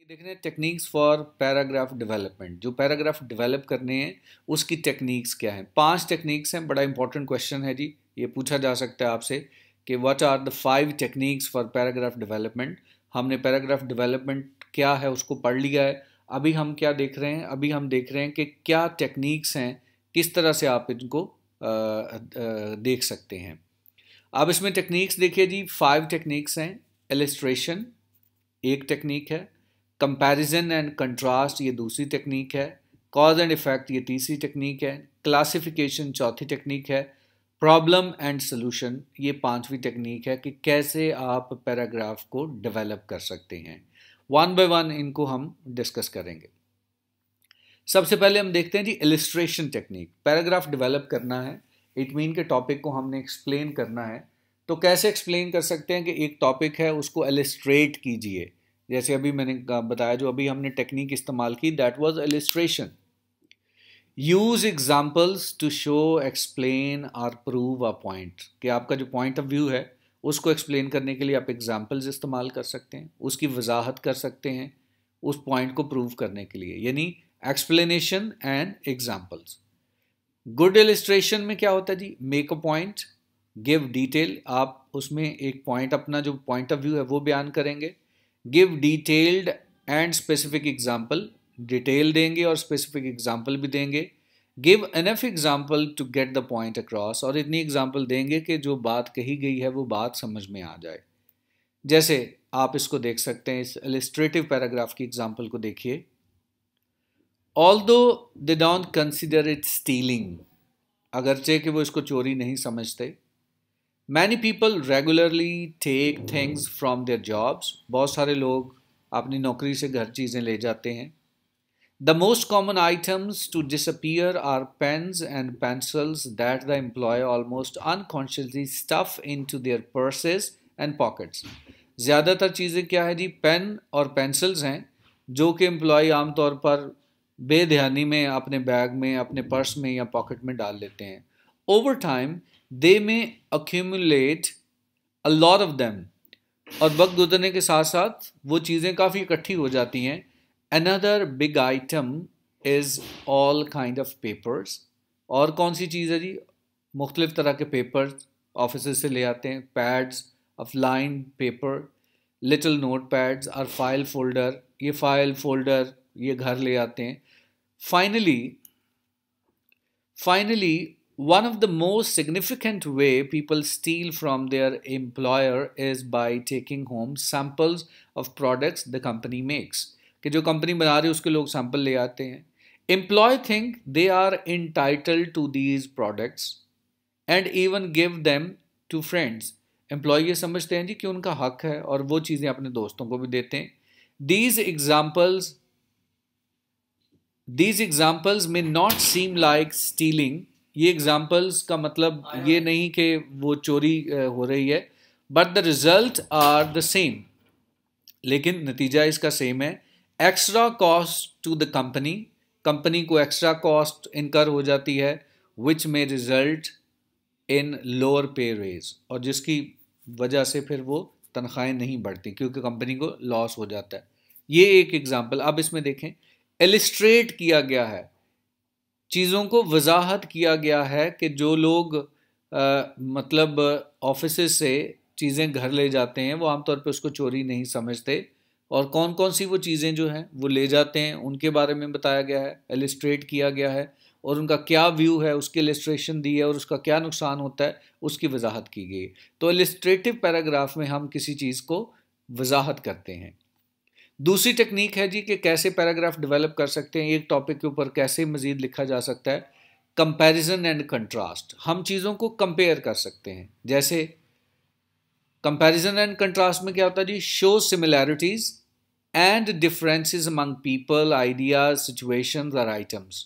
ये देख रहे हैं टेक्निक्स फॉर पैराग्राफ डेवलपमेंट जो पैराग्राफ डेवलप करने हैं उसकी टेक्निक्स क्या हैं पांच टेक्निक्स हैं बड़ा इंपॉर्टेंट क्वेश्चन है जी ये पूछा जा सकता है आपसे कि what are the five techniques for paragraph development हमने पैराग्राफ डेवलपमेंट क्या है उसको पढ़ लिया है अभी हम क्या देख रहे हैं अभी हम देख रहे हैं कि क्या टेक्निक्स हैं किस तरह से आप इनको देख सकते हैं अब इसमें टेक्निक्स देखिए जी फाइव टेक्निक्स हैं एलिस्ट्रेशन एक टेक्निक है कंपैरिजन एंड कंट्रास्ट ये दूसरी टेक्निक है कॉज एंड इफेक्ट ये तीसरी टेक्निक है क्लासिफिकेशन चौथी टेक्निक है प्रॉब्लम एंड सोल्यूशन ये पांचवी टेक्निक है कि कैसे आप पैराग्राफ को डेवलप कर सकते हैं वन बाय वन इनको हम डिस्कस करेंगे सबसे पहले हम देखते हैं जी एलिस्ट्रेशन टेक्निक पैराग्राफ डेवलप करना है इट मीन के टॉपिक को हमने एक्सप्लेन करना है तो कैसे एक्सप्लेन कर सकते हैं कि एक टॉपिक है उसको एलिस्ट्रेट कीजिए जैसे अभी मैंने बताया जो अभी हमने टेक्निक इस्तेमाल की that was illustration use examples to show explain or prove a point कि आपका जो पॉइंट ऑफ व्यू है उसको एक्सप्लेन करने के लिए आप एग्जाम्पल्स इस्तेमाल कर सकते हैं उसकी वजाहत कर सकते हैं उस पॉइंट को प्रूव करने के लिए यानी explanation and examples good illustration में क्या होता है जी make a point give detail आप उसमें एक पॉइंट अपना जो पॉइंट ऑफ व्यू है वो बयान करेंगे give detailed and specific example detail देंगे और स्पेसिफिक एग्जाम्पल भी देंगे give enough example to get the point across और इतनी एग्जाम्पल देंगे कि जो बात कही गई है वो बात समझ में आ जाए जैसे आप इसको देख सकते हैं इस एलिस्ट्रेटिव पैराग्राफ की एग्जाम्पल को देखिए although they don't consider it stealing अगरचे कि वो इसको चोरी नहीं समझते many people regularly take things from their jobs बहुत सारे लोग अपनी नौकरी से घर चीज़ें ले जाते हैं most common items to disappear are pens and pencils that the employ almost unconsciously stuff into their purses and pockets ज़्यादातर चीज़ें क्या है जी पेन और पेंसिल्स हैं जो कि एम्प्लॉय आमतौर पर बेध्यानी में अपने बैग में अपने पर्स में या पॉकेट में डाल लेते हैं ओवर टाइम दे में accumulate a lot of them और वक्त गुजरने के साथ साथ वो चीज़ें काफ़ी इकट्ठी हो जाती हैं another big item is all kind of papers और कौन सी चीज़ है जी मुख्तलिफ़ तरह के पेपर ऑफिस से ले आते हैं pads of line paper little note pads और फाइल फोल्डर ये फाइल फोल्डर ये घर ले आते हैं finally finally One of the most significant way people steal from their employer is by taking home samples of products the company makes. कि जो company बना रही है उसके लोग सैंपल ले आते हैं employ think they are entitle to these products and even give them to friends employ ये समझते हैं जी कि उनका हक है और वो चीज़ें अपने दोस्तों को भी देते हैं these examples these examples may not seem like stealing ये एग्जाम्पल्स का मतलब ये नहीं कि वो चोरी हो रही है but the result are the same लेकिन नतीजा इसका सेम है extra cost to the company company को एक्स्ट्रा कॉस्ट इनकर हो जाती है विच में result in lower pay raise और जिसकी वजह से फिर वो तनख्वाहें नहीं बढ़ती क्योंकि कंपनी को लॉस हो जाता है ये एक एग्ज़ाम्पल अब इसमें देखें एलिस्ट्रेट किया गया है चीज़ों को वजाहत किया गया है कि जो लोग आ, मतलब ऑफिस से चीज़ें घर ले जाते हैं वो आमतौर पर उसको चोरी नहीं समझते और कौन कौन सी वो चीज़ें जो हैं वो ले जाते हैं उनके बारे में बताया गया है एलिस्ट्रेट किया गया है और उनका क्या व्यू है उसकी एलिस्ट्रेशन दी है और उसका क्या नुकसान होता है उसकी वजाहत की गई तो एलिस्ट्रेटिव पैराग्राफ में हम किसी चीज़ को वजाहत करते हैं दूसरी टेक्निक है जी कि कैसे पैराग्राफ डेवलप कर सकते हैं एक टॉपिक के ऊपर कैसे मज़ीद लिखा जा सकता है कंपैरिजन एंड कंट्रास्ट हम चीज़ों को कंपेयर कर सकते हैं जैसे कंपैरिजन एंड कंट्रास्ट में क्या होता है जी show similarities and differences among people ideas situation और आइटम्स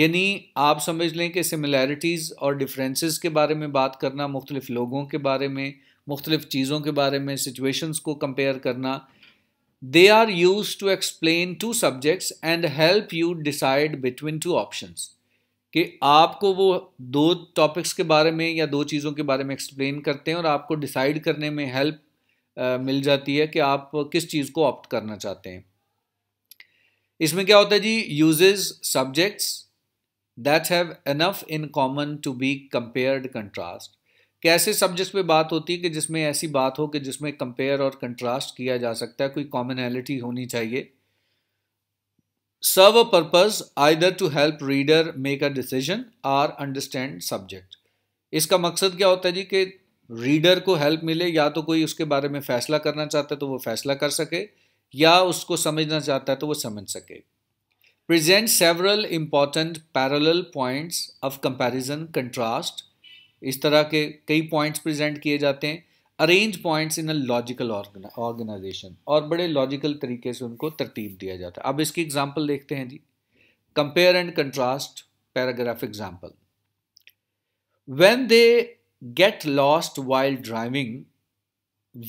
यानी आप समझ लें कि सिमिलैरिटीज़ और डिफरेंसेस के बारे में बात करना मुख्तलिफ लोगों के बारे में मुख्तलिफ चीज़ों के बारे में सिचुएशंस को कंपेयर करना They are used to explain two subjects and help you decide between two options. कि आपको वो दो टॉपिक्स के बारे में या दो चीज़ों के बारे में एक्सप्लेन करते हैं और आपको डिसाइड करने में हेल्प मिल जाती है कि आप किस चीज़ को ऑप्ट करना चाहते हैं इसमें क्या होता है जी uses subjects that have enough in common to be compared contrast कैसे सब्जेक्ट्स पे बात होती है कि जिसमें ऐसी बात हो कि जिसमें कंपेयर और कंट्रास्ट किया जा सकता है कोई कॉमनैलिटी होनी चाहिए serve a purpose either to help reader make a decision or understand subject इसका मकसद क्या होता है जी कि रीडर को हेल्प मिले या तो कोई उसके बारे में फैसला करना चाहता है तो वो फैसला कर सके या उसको समझना चाहता है तो वो समझ सके present several important parallel points of comparison contrast इस तरह के कई पॉइंट्स प्रेजेंट किए जाते हैं arrange points in a logical organisation और बड़े लॉजिकल तरीके से उनको तरतीब दिया जाता है अब इसकी एग्जाम्पल देखते हैं जी compare and contrast paragraph example when they get lost while driving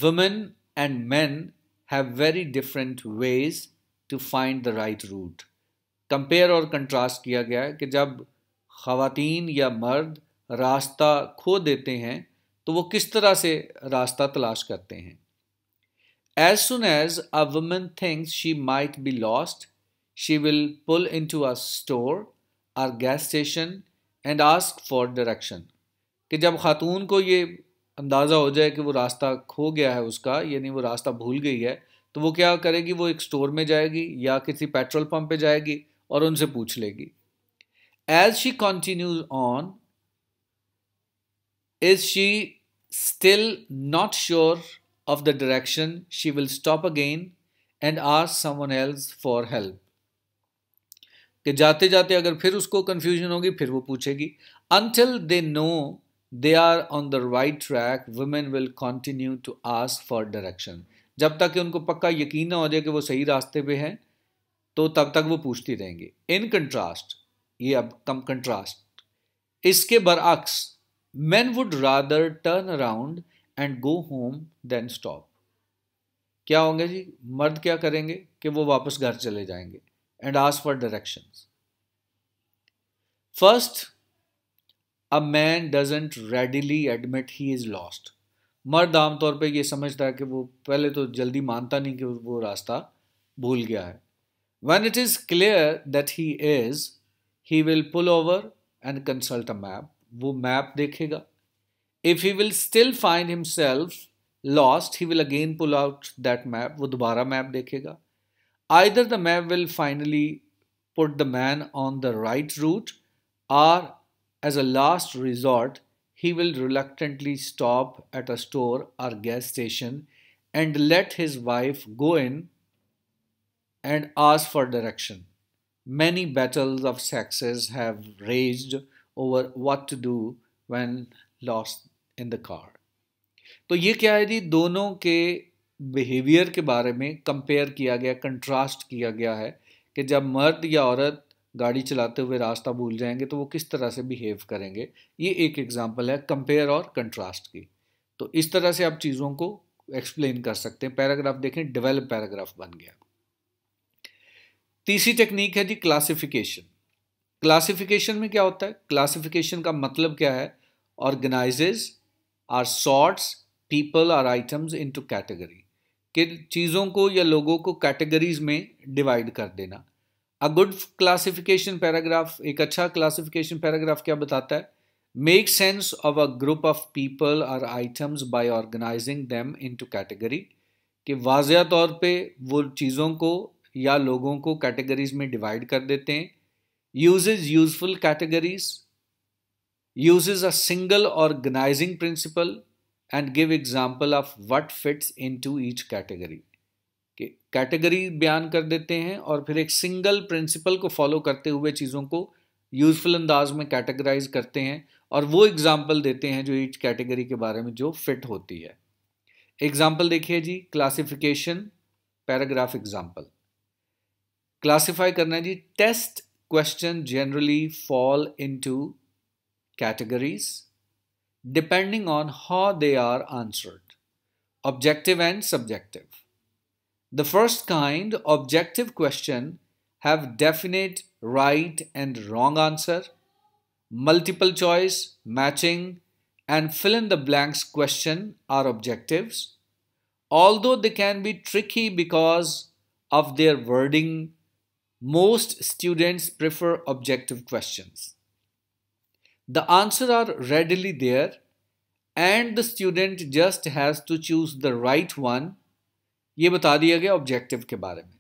women and man have very different ways to find the right route compare और कंट्रास्ट किया गया है कि जब खातन या मर्द रास्ता खो देते हैं तो वो किस तरह से रास्ता तलाश करते हैं as soon as a women thinks she might be lost she will pull into a store or gas station and ask for direction कि जब खातून को ये अंदाज़ा हो जाए कि वो रास्ता खो गया है उसका यानी वो रास्ता भूल गई है तो वो क्या करेगी वो एक स्टोर में जाएगी या किसी पेट्रोल पंप पे जाएगी और उनसे पूछ लेगी as she continues on Is she still not sure of the direction? She will stop again and ask someone else for help. कि जाते जाते अगर फिर उसको कंफ्यूजन होगी फिर वो पूछेगी until they know they are on the right track women will continue to ask for direction जब तक कि उनको पक्का यकीन ना हो जाए कि वो सही रास्ते पे हैं तो तब तक वो पूछती रहेंगी इन कंट्रास्ट ये अब कम कंट्रास्ट इसके बरअक्स man would rather turn around and go home than stop क्या होंगे जी मर्द क्या करेंगे कि वो वापस घर चले जाएंगे and ask for direction first a man doesn't readily admit he is lost मर्द आमतौर पर यह समझता है कि वो पहले तो जल्दी मानता नहीं कि वो रास्ता भूल गया है when it is clear that he is he will pull over and consult a map वो मैप देखेगा if he will still find himself lost he will again pull out that map वो दोबारा मैप देखेगा either the map will finally put the man on the right route or as a last resort he will reluctantly stop at a store or gas station and let his wife go in and ask for direction. Many battles of sexes have raged over what to do when lost in the car तो ये क्या है जी दोनों के behaviour के बारे में compare किया गया कंट्रास्ट किया गया है कि जब मर्द या औरत गाड़ी चलाते हुए रास्ता भूल जाएंगे तो वो किस तरह से बिहेव करेंगे ये एक एग्जाम्पल है कंपेयर और कंट्रास्ट की तो इस तरह से आप चीज़ों को एक्सप्लेन कर सकते हैं पैराग्राफ देखें डेवलप पैराग्राफ बन गया तीसरी टेक्निक है जी क्लासिफिकेशन क्लासिफिकेशन में क्या होता है क्लासिफिकेशन का मतलब क्या है organises or sorts people or items into category कि चीज़ों को या लोगों को कैटेगरीज में डिवाइड कर देना अ गुड क्लासिफिकेशन पैराग्राफ एक अच्छा क्लासिफिकेशन पैराग्राफ क्या बताता है make sense of a group of people or items by organising them into category कि वाजिया तौर पे वो चीज़ों को या लोगों को कैटेगरीज में डिवाइड कर देते हैं uses useful categories, uses a single organizing principle and give example of what fits into each category. Category बयान कर देते हैं और फिर एक सिंगल प्रिंसिपल को फॉलो करते हुए चीज़ों को यूजफुल अंदाज में कैटेगराइज करते हैं और वो एग्जाम्पल देते हैं जो ईच कैटेगरी के बारे में जो फिट होती है एग्जाम्पल देखिए जी क्लासिफिकेशन पैराग्राफ एग्जाम्पल क्लासिफाई करना है जी test questions generally fall into categories depending on how they are answered objective and subjective. The first kind, objective question, have definite right and wrong answer, multiple choice, matching, and fill in the blanks question are objectives, although they can be tricky because of their wording most students prefer objective questions. The answer are readily there and the student just has to choose the right one. ये बता दिया गया objective के बारे में.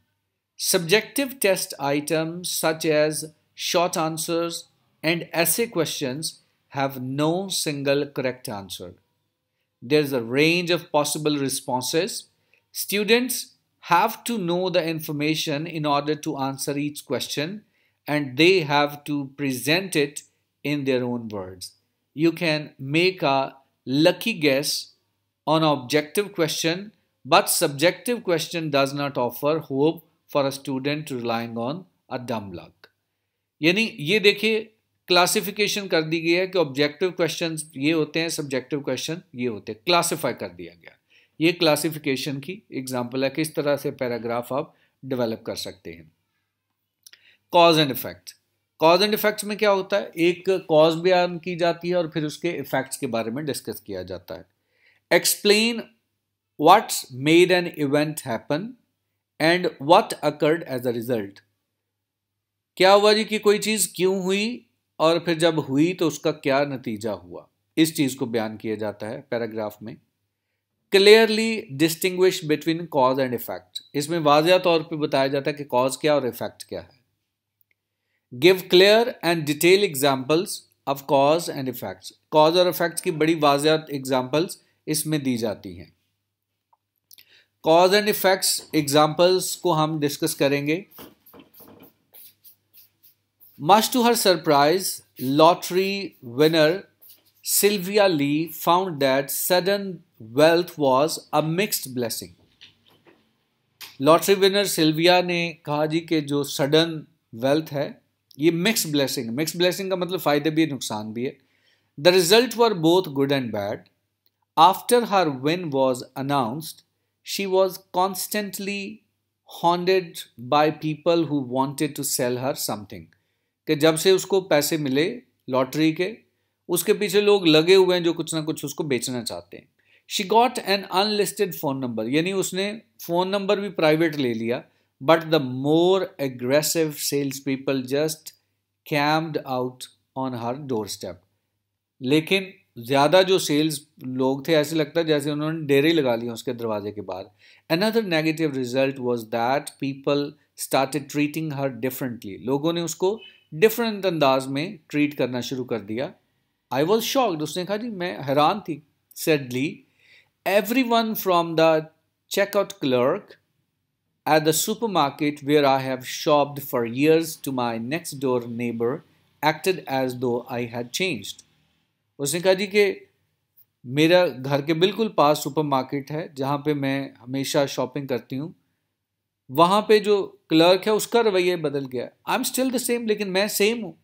Subjective test items such as short answers and essay questions have no single correct answer. There's a range of possible responses. Students have to know the information in order to answer each question and they have to present it in their own words. You can make a lucky guess on objective question but subjective question does not offer hope for a student relying on a dumb luck. यानी ये classification classification कर दी गई है कि objective questions ये होते हैं subjective question ये होते हैं क्लासिफाई कर दिया गया ये क्लासिफिकेशन की एग्जाम्पल है किस तरह से पैराग्राफ आप डेवलप कर सकते हैं cause and effect cause and effects में क्या होता है एक कॉज बयान की जाती है और फिर उसके इफेक्ट्स के बारे में डिस्कस किया जाता है explain what's made an event happen and what occurred as a result क्या हुआ जी कि कोई चीज़ क्यों हुई और फिर जब हुई तो उसका क्या नतीजा हुआ इस चीज़ को बयान किया जाता है पैराग्राफ में clearly distinguish between cause and effect इसमें वाजिया तौर पर बताया जाता है कि कॉज क्या और इफेक्ट क्या है give clear and detail examples of cause and effects cause और इफेक्ट्स की बड़ी वाजिया एग्जाम्पल्स इसमें दी जाती हैं कॉज एंड इफेक्ट्स एग्जाम्पल्स को हम डिस्कस करेंगे must to her surprise lottery winner Sylvia Lee found that sudden wealth was a mixed blessing lottery winner Sylvia ने कहा जी कि जो सडन वेल्थ है ये मिक्स ब्लेसिंग मिक्स ब्लेसिंग का मतलब फ़ायदे भी है नुकसान भी है the result were both good and bad after her win was announced she was constantly hounded by people who wanted to sell her something कि जब से उसको पैसे मिले लॉटरी के उसके पीछे लोग लगे हुए हैं जो कुछ ना कुछ उसको बेचना चाहते हैं she got an unlisted phone number यानी उसने फ़ोन नंबर भी प्राइवेट ले लिया but the more aggressive sales people just camped out on her doorstep लेकिन ज़्यादा जो सेल्स लोग थे ऐसे लगता है जैसे उन्होंने डेरे लगा लिया उसके दरवाजे के बाहर another negative result was that people started treating her differently लोगों ने उसको डिफरेंट अंदाज में ट्रीट करना शुरू कर दिया आई वॉज शॉक्ड उसने कहा जी मैं हैरान थी सेडली everyone from the checkout clerk at the supermarket where I have shopped for years to my next door neighbor acted as though I had changed. उसने कहा जी कि मेरा घर के बिल्कुल पास सुपरमार्केट है जहाँ पे मैं हमेशा शॉपिंग करती हूँ वहाँ पे जो क्लर्क है उसका रवैया बदल गया I am still the same लेकिन मैं सेम हूँ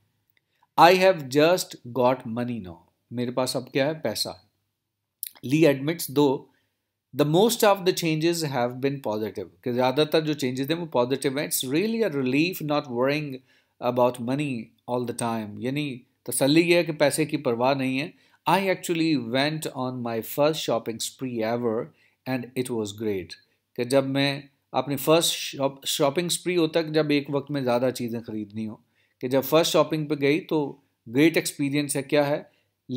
I have just got money now मेरे पास अब क्या है पैसा है ली admits though the most of the changes have been positive कि ज़्यादातर जो चेंजेस हैं वो पॉजिटिव हैं it's really a relief not worrying about money all the time यानी तसली ये है कि पैसे की परवाह नहीं है I actually went on my first shopping spree ever and it was great कि जब मैं अपनी फर्स्ट शॉपिंग स्प्री हो तक जब एक वक्त में ज़्यादा चीज़ें खरीदनी हो कि जब फर्स्ट शॉपिंग पे गई तो ग्रेट एक्सपीरियंस है क्या है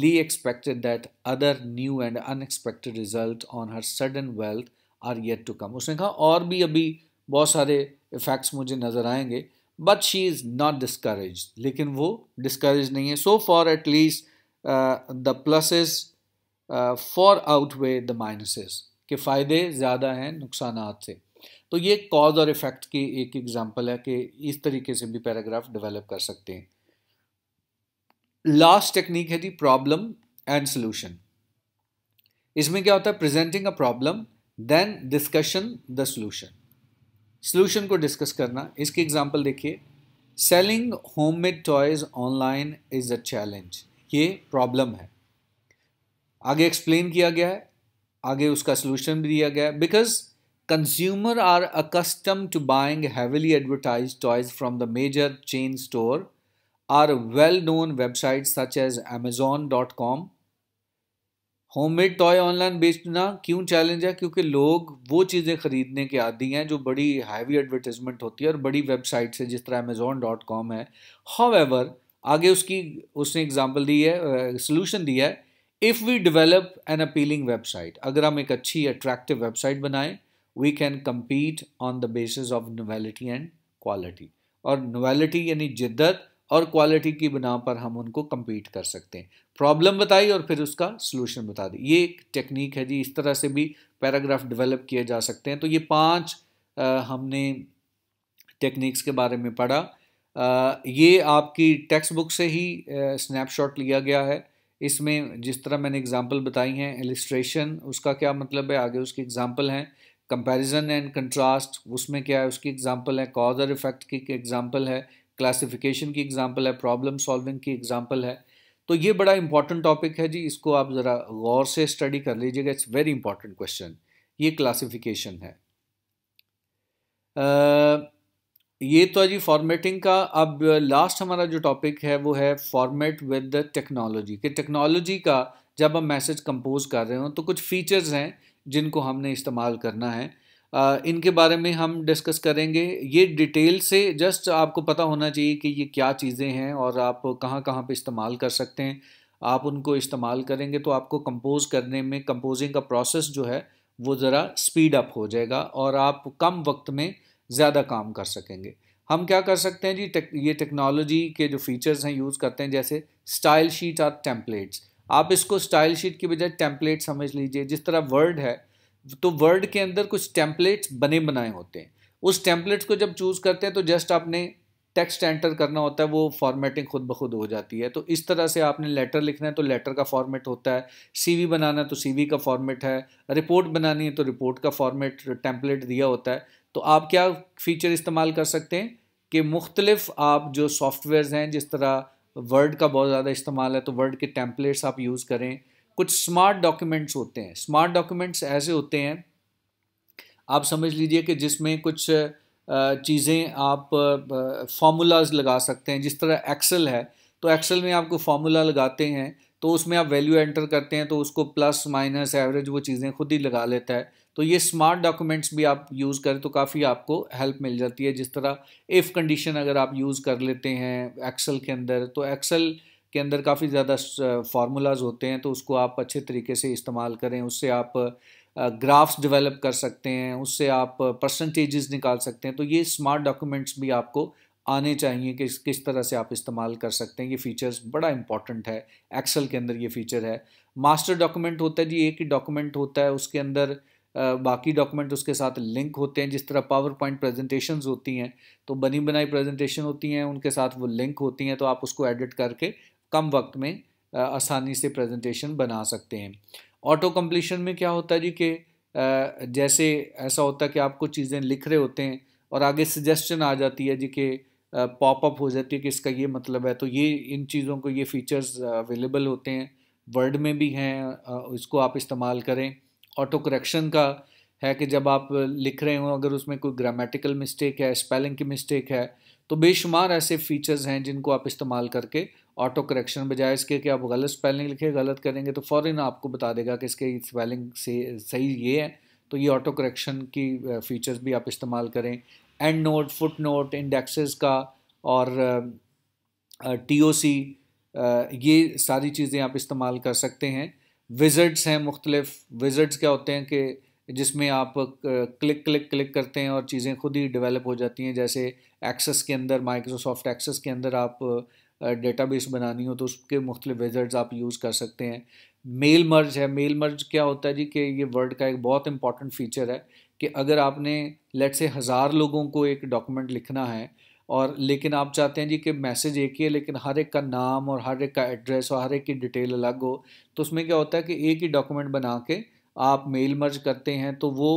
Lee expected that other new and unexpected result on her sudden wealth are yet to come. उसने कहा और भी अभी बहुत सारे effects मुझे नज़र आएंगे but she is not discouraged. लेकिन वो discouraged नहीं है So far at least uh, the pluses uh, far outweigh the minuses. के फ़ायदे ज़्यादा हैं नुकसान से तो ये कॉज और इफ़ेक्ट की एक एग्ज़ाम्पल है कि इस तरीके से भी पैराग्राफ डेवलप कर सकते हैं लास्ट टेक्निक है जी प्रॉब्लम एंड सोल्यूशन इसमें क्या होता है presenting a problem then discussion the solution solution को डिस्कस करना इसकी एग्जांपल देखिए selling homemade toys online is a challenge ये प्रॉब्लम है आगे एक्सप्लेन किया गया है आगे उसका सोल्यूशन भी दिया गया है because consumer are accustom to buying heavily advertise toys from the major chain store are well known websites such as Amazon.com. Homemade toy online बेचना क्यों चैलेंज है क्योंकि लोग वो चीज़ें खरीदने के आदि हैं जो बड़ी हैवी एडवर्टिजमेंट होती है और बड़ी वेबसाइट से जिस तरह अमेजोन डॉट कॉम है हाउ आगे उसकी उसने एग्जाम्पल दी है सोल्यूशन uh, दिया है if we develop an appealing website अगर हम एक अच्छी अट्रैक्टिव वेबसाइट बनाएं we can compete on the basis of novelty and quality और नोवेलिटी यानी जिद्दत और क्वालिटी की बिना पर हम उनको कम्पीट कर सकते हैं प्रॉब्लम बताई और फिर उसका सलूशन बता दी ये एक टेक्निक है जी इस तरह से भी पैराग्राफ डेवलप किए जा सकते हैं तो ये पांच आ, हमने टेक्निक्स के बारे में पढ़ा आ, ये आपकी टेक्स्ट बुक से ही स्नैपशॉट लिया गया है इसमें जिस तरह मैंने एग्जांपल बताई हैं एलिस्ट्रेशन उसका क्या मतलब है आगे उसकी एग्जांपल हैं कंपैरिजन एंड कंट्रास्ट उसमें क्या है उसकी एग्जांपल है कॉज और इफेक्ट की एग्जांपल है क्लासिफिकेशन की एग्ज़ाम्पल है प्रॉब्लम सॉल्विंग की एग्ज़ाम्पल है तो ये बड़ा इंपॉर्टेंट टॉपिक है जी इसको आप ज़रा गौर से स्टडी कर लीजिएगा इट्स वेरी इंपॉर्टेंट क्वेश्चन ये क्लासिफिकेशन है आ, ये तो जी फॉर्मेटिंग का अब लास्ट हमारा जो टॉपिक है वो है फॉर्मेट विद टेक्नोलॉजी कि टेक्नोलॉजी का जब हम मैसेज कंपोज कर रहे हो तो कुछ फीचर्स हैं जिनको हमने इस्तेमाल करना है इनके बारे में हम डिस्कस करेंगे ये डिटेल से जस्ट आपको पता होना चाहिए कि ये क्या चीज़ें हैं और आप कहाँ कहाँ पे इस्तेमाल कर सकते हैं आप उनको इस्तेमाल करेंगे तो आपको कंपोज करने में कंपोजिंग का प्रोसेस जो है वो ज़रा स्पीड अप हो जाएगा और आप कम वक्त में ज़्यादा काम कर सकेंगे हम क्या कर सकते हैं जी टेक, ये टेक्नोलॉजी के जो फीचर्स हैं यूज़ करते हैं जैसे स्टाइल शीट और टेम्पलेट्स आप इसको स्टाइल शीट की बजाय टेम्पलेट समझ लीजिए जिस तरह वर्ड है तो वर्ड के अंदर कुछ टेम्पलेट्स बने बनाए होते हैं उस टेम्पलेट्स को जब चूज़ करते हैं तो जस्ट आपने टेक्स्ट एंटर करना होता है वो फॉर्मेटिंग खुद ब खुद हो जाती है तो इस तरह से आपने लेटर लिखना है तो लेटर का फॉर्मेट होता है सीवी बनाना है तो सीवी का फॉर्मेट है रिपोर्ट बनानी है तो रिपोर्ट का फॉर्मेट टेम्पलेट दिया होता है तो आप क्या फ़ीचर इस्तेमाल कर सकते हैं कि मुख्तलिफ आप जो सॉफ्टवेयर हैं जिस तरह वर्ड का बहुत ज़्यादा इस्तेमाल है तो वर्ड के टेम्पलेट्स आप यूज़ करें कुछ स्मार्ट डॉक्यूमेंट्स होते हैं स्मार्ट डॉक्यूमेंट्स ऐसे होते हैं आप समझ लीजिए कि जिसमें कुछ चीज़ें आप फॉर्मूलाज लगा सकते हैं जिस तरह एक्सेल है तो एक्सेल में आपको फार्मूला लगाते हैं तो उसमें आप वैल्यू एंटर करते हैं तो उसको प्लस माइनस एवरेज वो चीज़ें खुद ही लगा लेता है तो ये स्मार्ट डॉक्यूमेंट्स भी आप यूज़ करें तो काफ़ी आपको हेल्प मिल जाती है जिस तरह इफ़ कंडीशन अगर आप यूज़ कर लेते हैं एक्सेल के अंदर तो एक्सेल के अंदर काफ़ी ज़्यादा फार्मूलाज होते हैं तो उसको आप अच्छे तरीके से इस्तेमाल करें उससे आप ग्राफ्स डेवलप कर सकते हैं उससे आप परसेंटेजेस निकाल सकते हैं तो ये स्मार्ट डॉक्यूमेंट्स भी आपको आने चाहिए कि किस तरह से आप इस्तेमाल कर सकते हैं ये फीचर्स बड़ा इंपॉर्टेंट है एक्सेल के अंदर ये फीचर है मास्टर डॉक्यूमेंट होता है जी एक ही डॉक्यूमेंट होता है उसके अंदर बाकी डॉक्यूमेंट उसके साथ लिंक होते हैं जिस तरह पावर पॉइंट प्रेजेंटेशन होती हैं तो बनी बनाई प्रेजेंटेशन होती हैं उनके साथ वो लिंक होती हैं तो आप उसको एडिट करके कम वक्त में आसानी से प्रेजेंटेशन बना सकते हैं ऑटो कम्प्लीशन में क्या होता है जी कि जैसे ऐसा होता है कि आप कुछ चीज़ें लिख रहे होते हैं और आगे सजेशन आ जाती है जी कि पॉपअप हो जाती है कि इसका ये मतलब है तो ये इन चीज़ों को ये फीचर्स अवेलेबल होते हैं वर्ड में भी हैं इसको आप इस्तेमाल करें ऑटो करेक्शन का है कि जब आप लिख रहे हो अगर उसमें कोई ग्रामेटिकल मिस्टेक है स्पेलिंग की मिस्टेक है तो बेशुमार ऐसे फीचर्स हैं जिनको आप इस्तेमाल करके ऑटो करेक्शन बजाय इसके कि आप गलत स्पेलिंग लिखे गलत करेंगे तो फ़ौर आपको बता देगा कि इसके स्पेलिंग से सही ये है तो ये ऑटो करेक्शन की फ़ीचर्स भी आप इस्तेमाल करें endnote footnote indexes का और टी ओ सी ये सारी चीज़ें आप इस्तेमाल कर सकते हैं विज़ट्स हैं मुख्तलिफ विज़ट्स क्या होते हैं कि जिसमें आप क्लिक क्लिक क्लिक करते हैं और चीज़ें खुद ही डेवलप हो जाती हैं जैसे एक्सेस के अंदर माइक्रोसॉफ्ट एक्सेस के अंदर आप डेटाबेस बनानी हो तो उसके मुख्तलिफ वेजर्ट्स आप यूज़ कर सकते हैं मेल मर्ज है मेल मर्ज क्या होता है जी कि ये वर्ड का एक बहुत इंपॉर्टेंट फीचर है कि अगर आपने लेट से हज़ार लोगों को एक डॉक्यूमेंट लिखना है और लेकिन आप चाहते हैं जी कि मैसेज एक ही है लेकिन हर एक का नाम और हर एक का एड्रेस और हर एक की डिटेल अलग हो तो उसमें क्या होता है कि एक ही डॉक्यूमेंट बना के आप मेल मर्ज करते हैं तो वो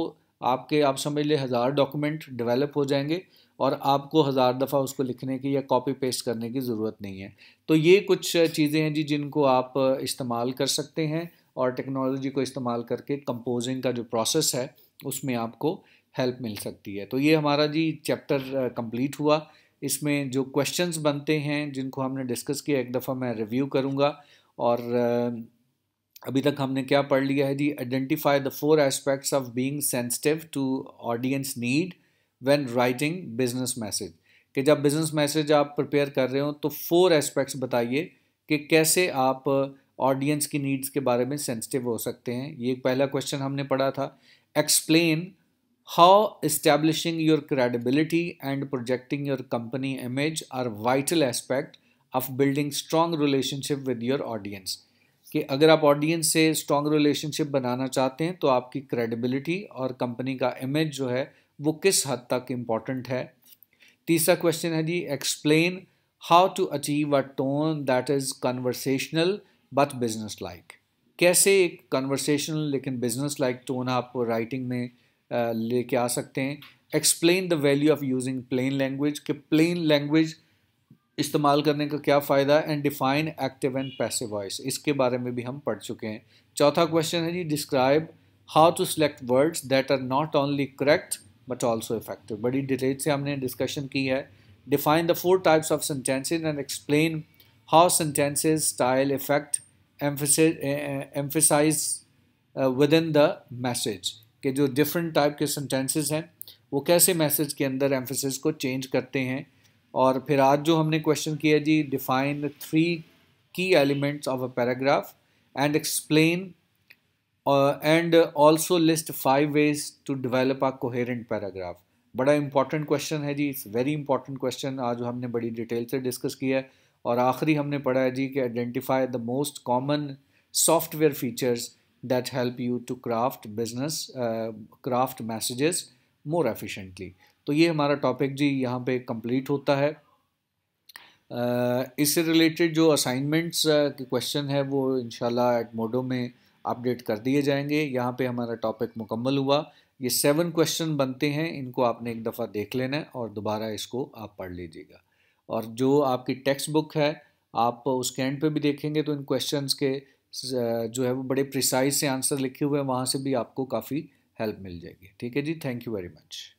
आपके आप समझ लें हज़ार डॉक्यूमेंट डेवलप हो जाएंगे और आपको हज़ार दफ़ा उसको लिखने की या कॉपी पेस्ट करने की ज़रूरत नहीं है तो ये कुछ चीज़ें हैं जी जिनको आप इस्तेमाल कर सकते हैं और टेक्नोलॉजी को इस्तेमाल करके कंपोजिंग का जो प्रोसेस है उसमें आपको हेल्प मिल सकती है तो ये हमारा जी चैप्टर कंप्लीट हुआ इसमें जो क्वेश्चंस बनते हैं जिनको हमने डिस्कस किया एक दफ़ा मैं रिव्यू करूँगा और अभी तक हमने क्या पढ़ लिया है जी identify the four aspects of being sensitive to audience need when writing business message कि जब बिजनेस मैसेज आप प्रिपेयर कर रहे हो तो फोर एस्पेक्ट्स बताइए कि कैसे आप ऑडियंस uh, की नीड्स के बारे में सेंसिटिव हो सकते हैं ये पहला क्वेश्चन हमने पढ़ा था explain how establishing your credibility and projecting your company image are vital aspect of building strong relationship with your audience कि अगर आप ऑडियंस से स्ट्रॉन्ग रिलेशनशिप बनाना चाहते हैं तो आपकी क्रेडिबिलिटी और कंपनी का इमेज जो है वो किस हद तक इम्पॉर्टेंट है तीसरा क्वेश्चन है जी explain how to achieve a tone that is conversational but business like कैसे एक कन्वर्सेशनल लेकिन बिजनेस लाइक टोन आप राइटिंग में लेके आ सकते हैं explain the value of using plain language कि प्लेन लैंग्वेज इस्तेमाल करने का क्या फ़ायदा and define active and passive voice इसके बारे में भी हम पढ़ चुके हैं चौथा क्वेश्चन है जी describe how to select words that are not only correct but also effective बड़ी डिटेल से हमने डिस्कशन की है define the four types of sentences and explain how sentences style effect emphasize within the message के जो different type के sentences हैं वो कैसे मैसेज के अंदर एम्फिसिस को चेंज करते हैं और फिर आज जो हमने क्वेश्चन किया जी define three key elements of a paragraph and explain and also list five ways to develop a coherent paragraph बड़ा इंपॉर्टेंट क्वेश्चन है जी इट्स वेरी इंपॉर्टेंट क्वेश्चन आज हमने बड़ी डिटेल से डिस्कस किया है और आखिरी हमने पढ़ा है जी कि identify the most common software features that help you to craft business craft messages more efficiently तो ये हमारा टॉपिक जी यहाँ पे कंप्लीट होता है uh, इससे रिलेटेड जो असाइनमेंट्स uh, के क्वेश्चन है वो इन एट मोडो में अपडेट कर दिए जाएंगे यहाँ पे हमारा टॉपिक मुकम्मल हुआ ये सेवन क्वेश्चन बनते हैं इनको आपने एक दफ़ा देख लेना है और दोबारा इसको आप पढ़ लीजिएगा और जो आपकी टेक्स्ट बुक है आप उसके एंड पे भी देखेंगे तो इन क्वेश्चन के जो है वो बड़े प्रिसाइज से आंसर लिखे हुए हैं वहाँ से भी आपको काफ़ी हेल्प मिल जाएगी ठीक है जी थैंक यू वेरी मच